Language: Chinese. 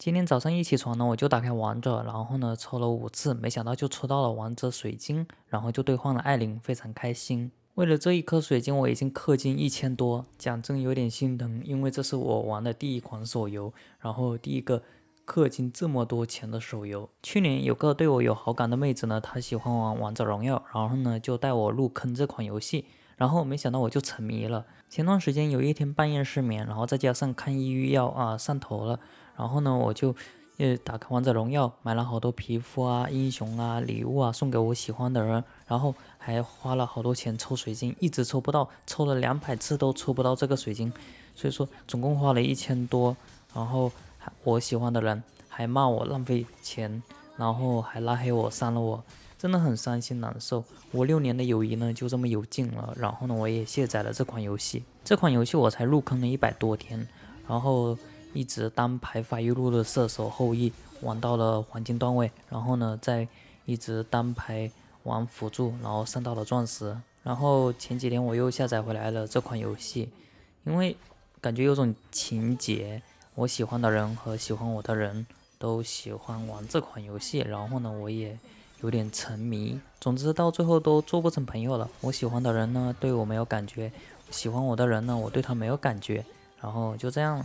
今天早上一起床呢，我就打开王者，然后呢抽了五次，没想到就抽到了王者水晶，然后就兑换了艾琳，非常开心。为了这一颗水晶，我已经氪金一千多，讲真有点心疼，因为这是我玩的第一款手游，然后第一个氪金这么多钱的手游。去年有个对我有好感的妹子呢，她喜欢玩王者荣耀，然后呢就带我入坑这款游戏。然后我没想到我就沉迷了。前段时间有一天半夜失眠，然后再加上抗抑郁药啊上头了。然后呢我就，呃打开王者荣耀，买了好多皮肤啊、英雄啊、礼物啊送给我喜欢的人，然后还花了好多钱抽水晶，一直抽不到，抽了两百次都抽不到这个水晶，所以说总共花了一千多。然后还我喜欢的人还骂我浪费钱，然后还拉黑我、删了我。真的很伤心难受，五六年的友谊呢就这么有尽了。然后呢，我也卸载了这款游戏。这款游戏我才入坑了一百多天，然后一直单排发育路的射手后羿，玩到了黄金段位。然后呢，再一直单排玩辅助，然后上到了钻石。然后前几天我又下载回来了这款游戏，因为感觉有种情节，我喜欢的人和喜欢我的人都喜欢玩这款游戏。然后呢，我也。有点沉迷，总之到最后都做不成朋友了。我喜欢的人呢，对我没有感觉；喜欢我的人呢，我对他没有感觉。然后就这样了。